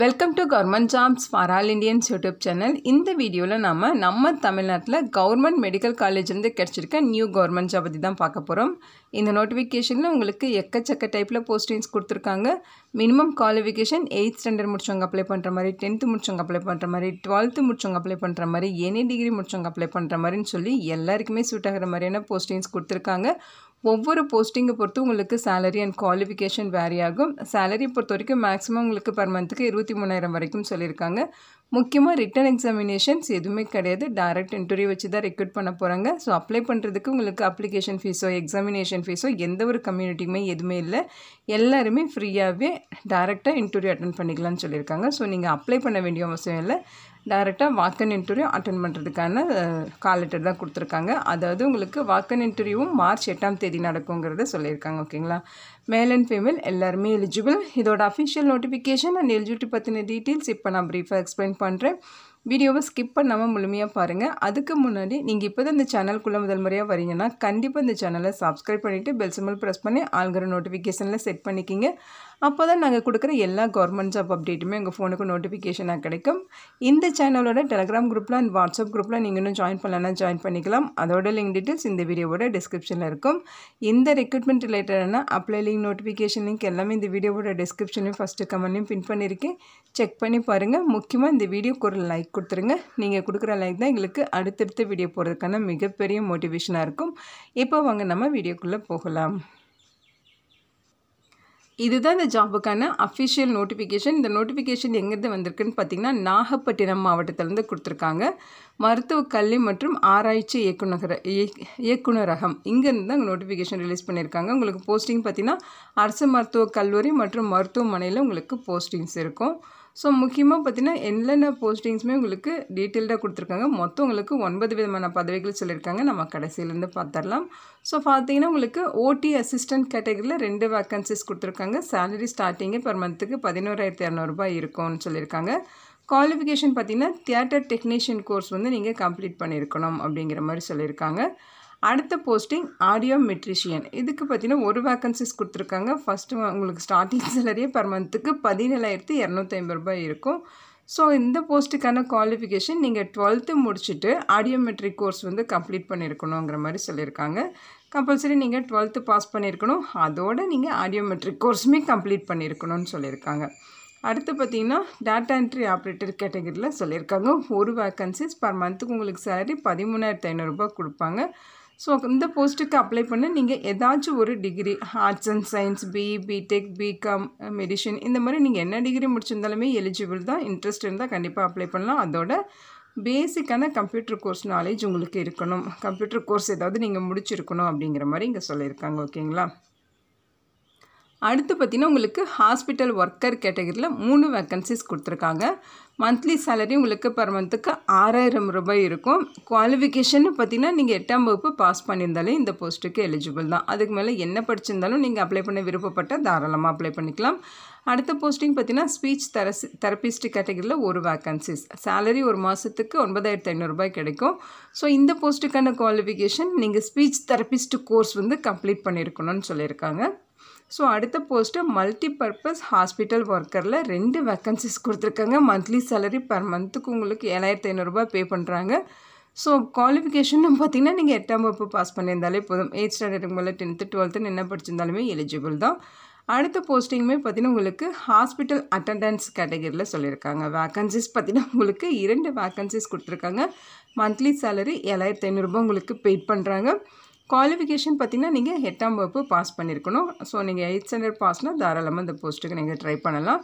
welcome to government jobs for all Indians YouTube channel இந்த வீடியோவில் நம்ம நம்ம தமிழ்நாட்டில் கவர்மெண்ட் மெடிக்கல் காலேஜ்லேருந்து கிடச்சிருக்க நியூ கவர்மெண்ட் ஜாப் பற்றி தான் பார்க்க போகிறோம் இந்த நோட்டிஃபிகேஷனில் உங்களுக்கு எக்கச்சக்க டைப்பில் போஸ்டிங்ஸ் கொடுத்துருக்காங்க மினிமம் குவாலிஃபிகேஷன் எயித் ஸ்டாண்டர்ட் முடிச்சவங்க அப்ளை பண்ணுற மாதிரி டென்த்து முடிச்சவங்க அப்ளை பண்ணுற மாதிரி டுவெல்த்து முடிச்சவங்க அப்ளை பண்ணுற மாதிரி எனி டிகிரி முடிச்சவங்க அப்ளை பண்ணுற மாதிரின்னு சொல்லி எல்லாருக்குமே சூட் ஆகிற மாதிரியான போஸ்டிங்ஸ் கொடுத்துருக்காங்க ஒவ்வொரு போஸ்டிங்கை பொறுத்து உங்களுக்கு சேலரி அண்ட் குவாலிஃபிகேஷன் வேரி ஆகும் சேலரி பொறுத்த வரைக்கும் மேக்ஸிமம் உங்களுக்கு பர் மந்த்துக்கு இருபத்தி மூணாயிரம் வரைக்கும் சொல்லியிருக்காங்க முக்கியமாக ரிட்டன் எக்ஸாமினேஷன்ஸ் எதுவுமே கிடையாது டைரக்ட் இன்டர்வியூ வச்சு தான் ரெக்ரூட் பண்ண போகிறாங்க ஸோ அப்ளை பண்ணுறதுக்கு உங்களுக்கு அப்ளிகேஷன் ஃபீஸோ எக்ஸாமினேஷன் ஃபீஸோ எந்த ஒரு கம்யூனிட்டியுமே எதுவுமே இல்லை எல்லாருமே ஃப்ரீயாகவே டேரெக்டாக இன்டர்வியூ அட்டன் பண்ணிக்கலாம்னு சொல்லியிருக்காங்க ஸோ நீங்கள் அப்ளை பண்ண வேண்டிய அவசியம் இல்லை டைரெக்டாக வாக்கன் இன்டர்வியூ அட்டன் பண்ணுறதுக்கான கால் லெட்டர் தான் கொடுத்துருக்காங்க அதாவது உங்களுக்கு வாக்கன் இன்டர்வியூவும் மார்ச் எட்டாம் தேதி நடக்குங்கிறத சொல்லியிருக்காங்க ஓகேங்களா மேல் அண்ட் ஃபீமேல் எல்லாருமே எலிஜிபிள் இதோட அஃபிஷியல் நோட்டிஃபிகேஷன் அண்ட் எலிஜிபிலிட்டி பற்றின டீட்டெயில்ஸ் இப்போ நான் ப்ரீஃபாக எக்ஸ்பிளைன் பண்ணுறேன் வீடியோவை ஸ்கிப் பண்ணாமல் முழுமையாக பாருங்கள் அதுக்கு முன்னாடி நீங்கள் இப்போ தான் இந்த சேனல்குள்ளே முதல் முறையாக வரீங்கன்னா கண்டிப்பாக இந்த சேனலை சப்ஸ்கிரைப் பண்ணிவிட்டு பெல் சிம்பிள் ப்ரெஸ் பண்ணி ஆளுங்கிற நோட்டிஃபிகேஷனில் செட் பண்ணிக்கிங்க அப்போ தான் நாங்கள் கொடுக்குற எல்லா கவர்மெண்ட் ஜாப் அப்டேட்டுமே உங்கள் ஃபோனுக்கு நோட்டிஃபிகேஷனாக கிடைக்கும் இந்த சேனலோட டெலகிராம் குரூப்பில் அண்ட் வாட்ஸ்அப் குரூப்பில் நீங்கள் இன்னும் ஜாயின் பண்ணலன்னா ஜாயின் பண்ணிக்கலாம் அதோட லிங்க் டீட்டெயில்ஸ் இந்த வீடியோவோட டிஸ்கிரிப்ஷனில் இருக்கும் இந்த ரெக்ரூட்மெண்ட் ரிலேட்டடான அப்ளை லிங்க் நோட்டிஃபிகேஷன் லிங்க் எல்லாமே இந்த வீடியோவோட டிஸ்கிரிப்ஷன்லையும் ஃபஸ்ட்டு கமெண்ட்லையும் பின் பண்ணியிருக்கேன் செக் பண்ணி பாருங்கள் முக்கியமாக இந்த வீடியோக்கு ஒரு லைக் லைக் கொடுத்துருங்க நீங்கள் கொடுக்குற லைக் தான் எங்களுக்கு அடுத்தடுத்த வீடியோ போடுறதுக்கான மிகப்பெரிய மோட்டிவேஷனாக இருக்கும் இப்போ வாங்க நம்ம வீடியோக்குள்ளே போகலாம் இதுதான் இந்த ஜாபுக்கான அஃபிஷியல் நோட்டிஃபிகேஷன் இந்த நோட்டிஃபிகேஷன் எங்கேருந்து வந்திருக்குன்னு பார்த்தீங்கன்னா நாகப்பட்டினம் மாவட்டத்திலேருந்து கொடுத்துருக்காங்க மருத்துவ கல்வி மற்றும் ஆராய்ச்சி இயக்குநகர இயக்குநரகம் இங்கேருந்து தான் நோட்டிஃபிகேஷன் ரிலீஸ் பண்ணியிருக்காங்க உங்களுக்கு போஸ்டிங் பார்த்திங்கன்னா அரசு மருத்துவக் கல்லூரி மற்றும் மருத்துவமனையில் உங்களுக்கு போஸ்டிங்ஸ் இருக்கும் ஸோ முக்கியமாக பார்த்தீங்கன்னா என்னென்ன போஸ்டிங்ஸுமே உங்களுக்கு டீட்டெயில்டாக கொடுத்துருக்காங்க மொத்தம் உங்களுக்கு ஒன்பது விதமான பதவிகள் சொல்லியிருக்காங்க நம்ம கடைசியிலேருந்து பார்த்துடலாம் ஸோ பார்த்தீங்கன்னா உங்களுக்கு ஓடி அசிஸ்டன்ட் கேட்டகரியில் ரெண்டு வேக்கன்சிஸ் கொடுத்துருக்காங்க சேலரி ஸ்டார்டிங்கு பெர் மந்த்துக்கு பதினோராயிரத்தி இரநூறுபாய் இருக்கும்னு சொல்லியிருக்காங்க குவாலிஃபிகேஷன் பார்த்தீங்கன்னா தியேட்டர் டெக்னீஷியன் கோர்ஸ் வந்து நீங்கள் கம்ப்ளீட் பண்ணியிருக்கணும் அப்படிங்கிற மாதிரி சொல்லியிருக்காங்க அடுத்த போஸ்டிங் ஆடியோ மெட்ரிஷியன் இதுக்கு பார்த்தீங்கன்னா ஒரு வேக்கன்சிஸ் கொடுத்துருக்காங்க ஃபஸ்ட்டு உங்களுக்கு ஸ்டார்டிங் சேலரியே பர் மந்த்துக்கு பதினேழாயிரத்தி இரநூத்தி ஐம்பது ரூபாய் இருக்கும் ஸோ இந்த போஸ்ட்டுக்கான குவாலிஃபிகேஷன் நீங்கள் டுவெல்த்து முடிச்சுட்டு ஆடியோமெட்ரிக் கோர்ஸ் வந்து கம்ப்ளீட் பண்ணியிருக்கணுங்கிற மாதிரி சொல்லியிருக்காங்க கம்பல்சரி நீங்கள் டுவெல்த்து பாஸ் பண்ணியிருக்கணும் அதோடு நீங்கள் ஆடியோமெட்ரிக் கோர்ஸுமே கம்ப்ளீட் பண்ணியிருக்கணும்னு சொல்லியிருக்காங்க அடுத்து பார்த்தீங்கன்னா டேட்டா என்ட்ரி ஆப்ரேட்டர் கேட்டகரியில் சொல்லியிருக்காங்க ஒரு வேக்கன்சிஸ் பர் மந்த்துக்கு உங்களுக்கு சேலரி பதிமூணாயிரத்து ஐநூறுரூபா கொடுப்பாங்க ஸோ இந்த போஸ்ட்டுக்கு அப்ளை பண்ண நீங்கள் ஏதாச்சும் ஒரு degree arts and science B BTech BCom medicine இந்த மாதிரி நீங்கள் என்ன டிகிரி முடிச்சிருந்தாலுமே எலிஜிபிள் தான் இன்ட்ரெஸ்ட் இருந்தால் கண்டிப்பாக அப்ளை பண்ணலாம் அதோட பேசிக்கான கம்ப்யூட்டர் கோர்ஸ் நாலேஜ் உங்களுக்கு இருக்கணும் கம்ப்யூட்டர் கோர்ஸ் ஏதாவது நீங்கள் முடிச்சிருக்கணும் அப்படிங்கிற மாதிரி இங்கே சொல்லியிருக்காங்க ஓகேங்களா அடுத்து பார்த்திங்கன்னா உங்களுக்கு ஹாஸ்பிட்டல் ஒர்க்கர் கேட்டகரியில் மூணு வேக்கன்சிஸ் கொடுத்துருக்காங்க மந்த்லி சேலரி உங்களுக்கு பர் மந்த்துக்கு ஆறாயிரம் ரூபாய் இருக்கும் குவாலிஃபிகேஷன் பார்த்திங்கன்னா நீங்கள் எட்டாம் வகுப்பு பாஸ் பண்ணியிருந்தாலே இந்த போஸ்ட்டுக்கு எலிஜிபிள் தான் அதுக்கு மேலே என்ன படிச்சிருந்தாலும் நீங்கள் அப்ளை பண்ண விருப்பப்பட்ட தாராளமாக அப்ளை பண்ணிக்கலாம் அடுத்த போஸ்டிங் பார்த்தீங்கன்னா ஸ்பீச் தெரசி தெரப்பிஸ்ட் கேட்டகரியில் ஒரு வேக்கன்சிஸ் சேலரி ஒரு மாதத்துக்கு ஒன்பதாயிரத்து ஐநூறுரூபாய் கிடைக்கும் ஸோ இந்த போஸ்ட்டுக்கான குவாலிஃபிகேஷன் நீங்கள் ஸ்பீச் தெரப்பிஸ்ட் கோர்ஸ் வந்து கம்ப்ளீட் பண்ணியிருக்கணும்னு சொல்லியிருக்காங்க ஸோ அடுத்த போஸ்ட்டு மல்டி பர்பஸ் ஹாஸ்பிட்டல் ஒர்க்கரில் ரெண்டு வேக்கன்சிஸ் கொடுத்துருக்காங்க மந்த்லி சேலரி பர் மந்த்துக்கு உங்களுக்கு ஏழாயிரத்து ஐநூறுரூபா பே பண்ணுறாங்க ஸோ குவாலிஃபிகேஷன் பார்த்தீங்கன்னா நீங்கள் எட்டாம் வகுப்பு பாஸ் பண்ணியிருந்தாலே போதும் எயிட் ஸ்டாண்டர்டுக்கு மேலே டென்த்து டுவெல்த்துன்னு என்ன படிச்சிருந்தாலுமே எலிஜிபிள் தான் அடுத்த போஸ்டிங்குமே பார்த்தீங்கன்னா உங்களுக்கு ஹாஸ்பிட்டல் அட்டண்டன்ஸ் கேட்டகரியில் சொல்லியிருக்காங்க வேக்கன்சிஸ் பார்த்தீங்கன்னா உங்களுக்கு இரண்டு வேக்கன்சிஸ் கொடுத்துருக்காங்க மந்த்லி சேலரி ஏழாயிரத்து ஐநூறுரூபா உங்களுக்கு பெய்ட் பண்ணுறாங்க குவாலிஃபிகேஷன் பார்த்தீங்கன்னா நீங்கள் எட்டாம் வகுப்பு பாஸ் பண்ணியிருக்கணும் ஸோ நீங்கள் எயிட் ஸ்டாண்டர்ட் பாஸ்னால் தாராளமாக இந்த போஸ்ட்டுக்கு நீங்கள் ட்ரை பண்ணலாம்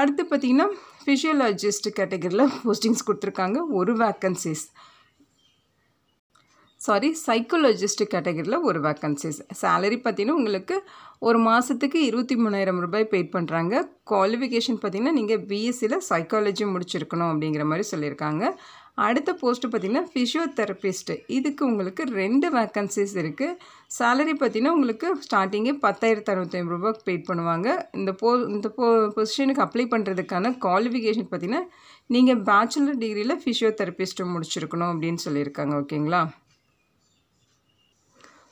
அடுத்து பார்த்தீங்கன்னா ஃபிசியோலஜிஸ்ட் கேட்டகரியில் போஸ்டிங்ஸ் கொடுத்துருக்காங்க ஒரு வேக்கன்சிஸ் சாரி சைக்கோலஜிஸ்ட் கேட்டகரியில் ஒரு வேக்கன்சிஸ் சேலரி பார்த்தீங்கன்னா உங்களுக்கு ஒரு மாதத்துக்கு இருபத்தி மூணாயிரம் ரூபாய் பெய்ட் பண்ணுறாங்க குவாலிஃபிகேஷன் பார்த்தீங்கன்னா நீங்கள் பிஎஸ்சியில் சைக்காலஜி முடிச்சிருக்கணும் அப்படிங்கிற மாதிரி சொல்லியிருக்காங்க அடுத்த போஸ்ட்டு பார்த்திங்கன்னா ஃபிஷியோதெரபிஸ்ட்டு இதுக்கு உங்களுக்கு ரெண்டு வேக்கன்சிஸ் இருக்குது சேலரி பார்த்திங்கன்னா உங்களுக்கு ஸ்டார்டிங்கே பத்தாயிரத்து அறுபத்தைம்பது ரூபா பெய்ட் பண்ணுவாங்க இந்த போ இந்த போ பொசிஷனுக்கு அப்ளை பண்ணுறதுக்கான குவாலிஃபிகேஷன் பார்த்திங்கன்னா நீங்கள் பேச்சுலர் டிகிரியில் ஃபிஷியோதெரபிஸ்ட்டு முடிச்சிருக்கணும் அப்படின்னு சொல்லியிருக்காங்க ஓகேங்களா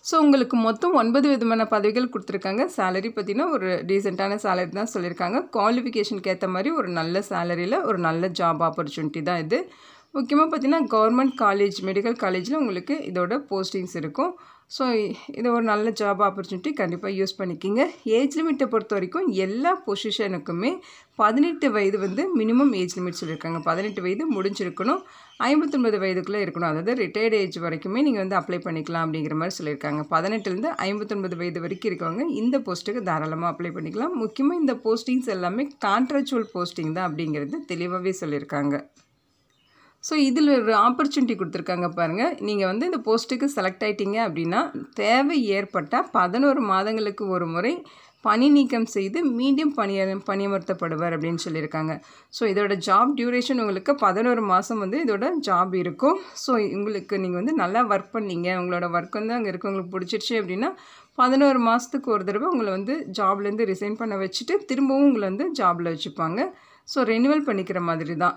ஸோ உங்களுக்கு மொத்தம் ஒன்பது விதமான பதவிகள் கொடுத்துருக்காங்க சேலரி பார்த்திங்கன்னா ஒரு டீசெண்டான சேலரி தான் சொல்லியிருக்காங்க குவாலிஃபிகேஷனுக்கு ஏற்ற மாதிரி ஒரு நல்ல சேலரியில் ஒரு நல்ல ஜாப் ஆப்பர்ச்சுனிட்டி தான் இது முக்கியமாக பார்த்தீங்கன்னா கவர்மெண்ட் காலேஜ் மெடிக்கல் காலேஜில் உங்களுக்கு இதோட போஸ்டிங்ஸ் இருக்கும் ஸோ இதை ஒரு நல்ல ஜாப் ஆப்பர்ச்சுனிட்டி கண்டிப்பாக யூஸ் பண்ணிக்கிங்க ஏஜ் லிமிட்டை பொறுத்த வரைக்கும் எல்லா பொசிஷனுக்குமே பதினெட்டு வயது வந்து மினிமம் ஏஜ் லிமிட் சொல்லியிருக்காங்க பதினெட்டு வயது முடிஞ்சிருக்கணும் ஐம்பத்தொன்பது வயதுக்குள்ளே இருக்கணும் அதாவது ரிட்டையர்டு ஏஜ் வரைக்குமே நீங்கள் வந்து அப்ளை பண்ணிக்கலாம் அப்படிங்கிற மாதிரி சொல்லியிருக்காங்க பதினெட்டுலேருந்து ஐம்பத்தொன்பது வயது வரைக்கும் இருக்கவங்க இந்த போஸ்ட்டுக்கு தாராளமாக அப்ளை பண்ணிக்கலாம் முக்கியமாக இந்த போஸ்டிங்ஸ் எல்லாமே கான்ட்ராக்சுவல் போஸ்டிங் தான் அப்படிங்கிறது தெளிவாகவே சொல்லியிருக்காங்க ஸோ இதில் ஒரு ஆப்பர்ச்சுனிட்டி கொடுத்துருக்காங்க பாருங்கள் நீங்கள் வந்து இந்த போஸ்ட்டுக்கு செலக்ட் ஆகிட்டீங்க அப்படின்னா தேவை ஏற்பட்டால் பதினோரு மாதங்களுக்கு ஒரு முறை பணி நீக்கம் செய்து மீண்டும் பணிய பணியமர்த்தப்படுவார் அப்படின்னு சொல்லியிருக்காங்க ஸோ இதோட ஜாப் டியூரேஷன் உங்களுக்கு பதினோரு மாதம் வந்து இதோட ஜாப் இருக்கும் ஸோ உங்களுக்கு நீங்கள் வந்து நல்லா ஒர்க் பண்ணீங்க உங்களோட ஒர்க் வந்து அங்கே உங்களுக்கு பிடிச்சிருச்சு அப்படின்னா பதினோரு மாதத்துக்கு ஒரு தடவை உங்களை வந்து ஜாப்லேருந்து ரிசைன் பண்ண வச்சுட்டு திரும்பவும் உங்களை வந்து ஜாபில் வச்சுப்பாங்க ஸோ ரெனிவல் பண்ணிக்கிற மாதிரி தான்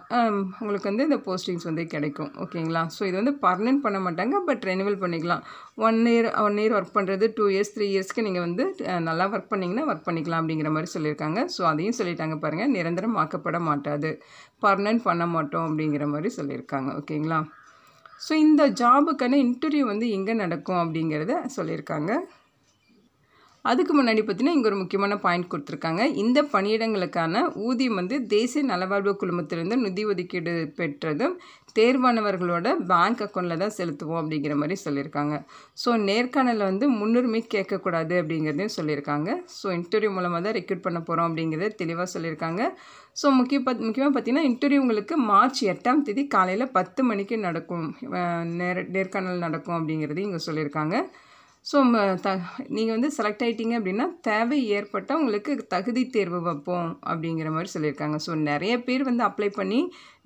உங்களுக்கு வந்து இந்த போஸ்டிங்ஸ் வந்து கிடைக்கும் ஓகேங்களா ஸோ இது வந்து பர்மனெண்ட் பண்ண மாட்டாங்க பட் ரெனிவல் பண்ணிக்கலாம் one year one year work பண்ணுறது டூ இயர்ஸ் த்ரீ இயர்ஸ்க்கு நீங்கள் வந்து நல்லா ஒர்க் பண்ணிங்கன்னா ஒர்க் பண்ணிக்கலாம் அப்படிங்கிற மாதிரி சொல்லியிருக்காங்க ஸோ அதையும் சொல்லிட்டாங்க பாருங்கள் நிரந்தரம் ஆக்கப்பட மாட்டாது பர்மனெண்ட் பண்ண மாட்டோம் அப்படிங்கிற மாதிரி சொல்லியிருக்காங்க ஓகேங்களா ஸோ இந்த ஜாபுக்கான இன்டர்வியூ வந்து எங்கே நடக்கும் அப்படிங்கிறத சொல்லியிருக்காங்க அதுக்கு முன்னாடி பார்த்தீங்கன்னா இங்கே ஒரு முக்கியமான பாயிண்ட் கொடுத்துருக்காங்க இந்த பணியிடங்களுக்கான ஊதியம் வந்து தேசிய நலவாழ்வு குழுமத்திலிருந்து நிதி ஒதுக்கீடு பெற்றதும் தேர்வானவர்களோட பேங்க் அக்கௌண்ட்டில் தான் செலுத்துவோம் அப்படிங்கிற மாதிரி சொல்லியிருக்காங்க ஸோ நேர்காணலில் வந்து முன்னுரிமை கேட்கக்கூடாது அப்படிங்கிறதையும் சொல்லியிருக்காங்க ஸோ இன்டர்வியூ மூலமாக தான் ரெக்ரூட் பண்ண போகிறோம் அப்படிங்கிறத தெளிவாக சொல்லியிருக்காங்க ஸோ முக்கிய பத் முக்கியமாக பார்த்தீங்கன்னா இன்டர்வியூ உங்களுக்கு மார்ச் எட்டாம் தேதி காலையில் பத்து மணிக்கு நடக்கும் நேர் நேர்காணல் நடக்கும் அப்படிங்கிறதையும் இங்கே சொல்லியிருக்காங்க ஸோ த நீங்கள் வந்து செலக்ட் ஆகிட்டீங்க அப்படின்னா தேவை ஏற்பட்டால் உங்களுக்கு தகுதி தேர்வு வைப்போம் அப்படிங்கிற மாதிரி சொல்லியிருக்காங்க ஸோ நிறைய பேர் வந்து அப்ளை பண்ணி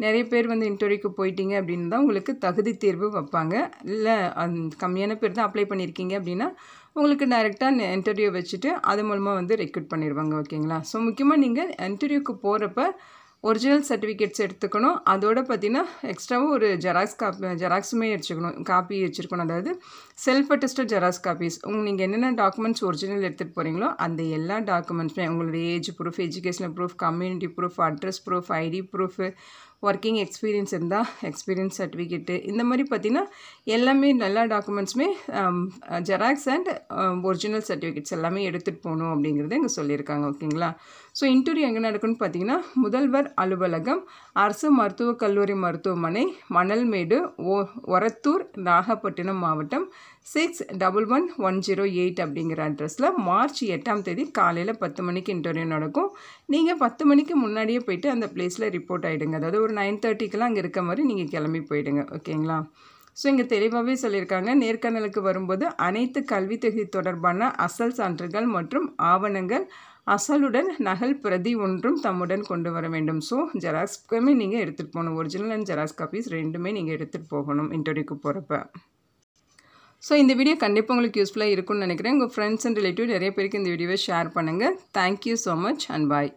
நிறைய பேர் வந்து இன்டர்வியூக்கு போயிட்டீங்க அப்படின்னு தான் உங்களுக்கு தகுதி தேர்வு வைப்பாங்க இல்லை அந் கம்மியான பேர் தான் அப்ளை பண்ணியிருக்கீங்க அப்படின்னா உங்களுக்கு டைரெக்டாக இன்டர்வியூ வச்சுட்டு அது மூலமாக வந்து ரெக்ரூட் பண்ணிடுவாங்க ஓகேங்களா ஸோ முக்கியமாக நீங்கள் இன்டர்வியூக்கு போகிறப்ப ஒரிஜினல் சர்டிஃபிகேட்ஸ் எடுத்துக்கணும் அதோட பார்த்தீங்கன்னா எக்ஸ்ட்ராவும் ஒரு ஜெராக்ஸ் காப்பி ஜெராக்ஸுமே வச்சுக்கணும் காப்பி வச்சுருக்கணும் அதாவது செல்ஃப் அட்டஸ்ட் ஜெராக்ஸ் காப்பீஸ் உங்கள் நீங்கள் என்னென்ன டாக்குமெண்ட்ஸ் ஒரிஜினல் எடுத்துகிட்டு போகிறீங்களோ அந்த எல்லா டாக்குமெண்ட்ஸுமே உங்களுடைய age proof educational proof community proof address proof ID proof working experience இருந்தால் எக்ஸ்பீரியன்ஸ் சர்டிஃபிகேட்டு இந்த மாதிரி பார்த்திங்கன்னா எல்லாமே நல்லா டாக்குமெண்ட்ஸுமே ஜெராக்ஸ் அண்ட் ஒரிஜினல் சர்டிஃபிகேட்ஸ் எல்லாமே எடுத்துகிட்டு போகணும் அப்படிங்கிறது இங்கே சொல்லியிருக்காங்க ஓகேங்களா ஸோ இன்டர்வியூ எங்கே நடக்குன்னு பார்த்தீங்கன்னா முதல்வர் அலுவலகம் அரசு மருத்துவக் கல்லூரி மருத்துவமனை மணல்மேடு ஓ ஒரத்தூர் நாகப்பட்டினம் மாவட்டம் six double one one zero eight அப்படிங்கிற அட்ரஸில் மார்ச் எட்டாம் தேதி காலையில் பத்து மணிக்கு இன்டர்வியூ நடக்கும் நீங்கள் பத்து மணிக்கு முன்னாடியே போயிட்டு அந்த பிளேஸில் ரிப்போர்ட் ஆகிடுங்க அதாவது ஒரு நைன் தேர்ட்டிக்கெலாம் அங்கே இருக்க மாதிரி நீங்கள் கிளம்பி போயிடுங்க ஓகேங்களா ஸோ இங்கே தெளிவாகவே சொல்லியிருக்காங்க நேர்காணலுக்கு வரும்போது அனைத்து கல்வி தொகுதி தொடர்பான அசல் சான்றுகள் மற்றும் ஆவணங்கள் அசலுடன் நகல் பிரதி ஒன்றும் தம்முடன் கொண்டு வர வேண்டும் ஸோ ஜெராக்ஸ்க்குமே நீங்கள் எடுத்துகிட்டு போகணும் ஒரிஜினல் அண்ட் ஜெராக்ஸ் காப்பீஸ் ரெண்டுமே நீங்கள் எடுத்துகிட்டு போகணும் இன்டர்வியூக்கு போகிறப்ப ஸோ இந்த வீடியோ கண்டிப்பாக உங்களுக்கு யூஸ்ஃபுல்லாக இருக்கும்னு நினைக்கிறேன் உங்கள் ஃப்ரெண்ட்ஸ் அண்ட் ரிலேட்டிவ் நிறைய பேருக்கு இந்த வீடியோவை ஷேர் பண்ணுங்கள் thank you so much and bye